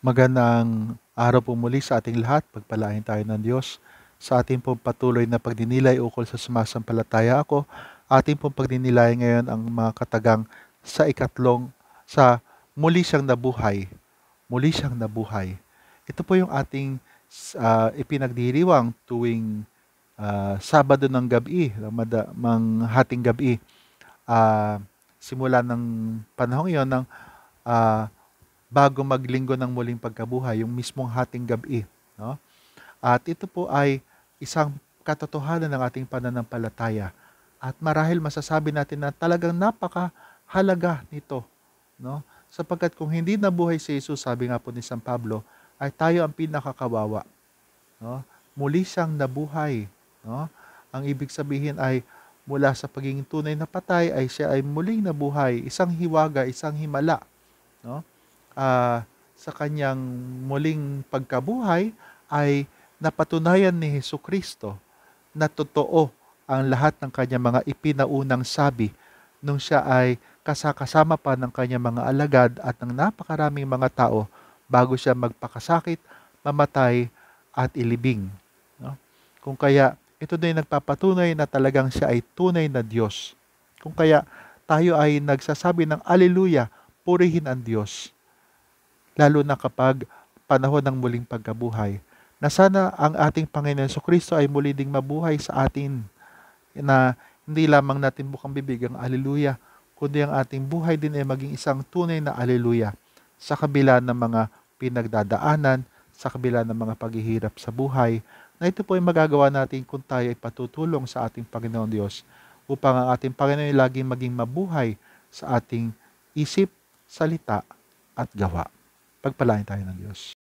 Magandang araw po muli sa ating lahat. Pagpalain tayo ng Diyos sa ating pong patuloy na pagdinilay ukol sa sumasampalataya ako. Ating pong pagdinilay ngayon ang mga katagang sa ikatlong sa muli siyang nabuhay. Muli siyang nabuhay. Ito po yung ating uh, ipinagdiriwang tuwing uh, Sabado ng gabi, manghating gabi. Uh, simula ng panahong iyon ng uh, bago maglinggo ng muling pagkabuhay, yung mismong hating gabi. No? At ito po ay isang katotohanan ng ating pananampalataya. At marahil masasabi natin na talagang napakahalaga nito. No? Sapagkat kung hindi nabuhay si Jesus, sabi nga po ni San Pablo, ay tayo ang pinakakawawa. No? Muli siyang nabuhay. No? Ang ibig sabihin ay mula sa pagiging tunay na patay ay siya ay muling nabuhay, isang hiwaga, isang himala. No? uh, sa kanyang muling pagkabuhay ay napatunayan ni Heso Kristo na totoo ang lahat ng kanyang mga ipinaunang sabi nung siya ay kasakasama pa ng kanyang mga alagad at ng napakaraming mga tao bago siya magpakasakit, mamatay at ilibing. No? Kung kaya ito na yung nagpapatunay na talagang siya ay tunay na Diyos. Kung kaya tayo ay nagsasabi ng Aleluya, purihin ang Diyos lalo na kapag panahon ng muling pagkabuhay, na sana ang ating Panginoon so Kristo ay muli ding mabuhay sa atin, na hindi lamang natin bukang bibig ang aleluya, kundi ang ating buhay din ay maging isang tunay na aleluya sa kabila ng mga pinagdadaanan, sa kabila ng mga paghihirap sa buhay, na ito po ay magagawa natin kung tayo ay patutulong sa ating Panginoon Diyos upang ang ating Panginoon ay laging maging mabuhay sa ating isip, salita at gawa. Pagpalain tayo ng Diyos.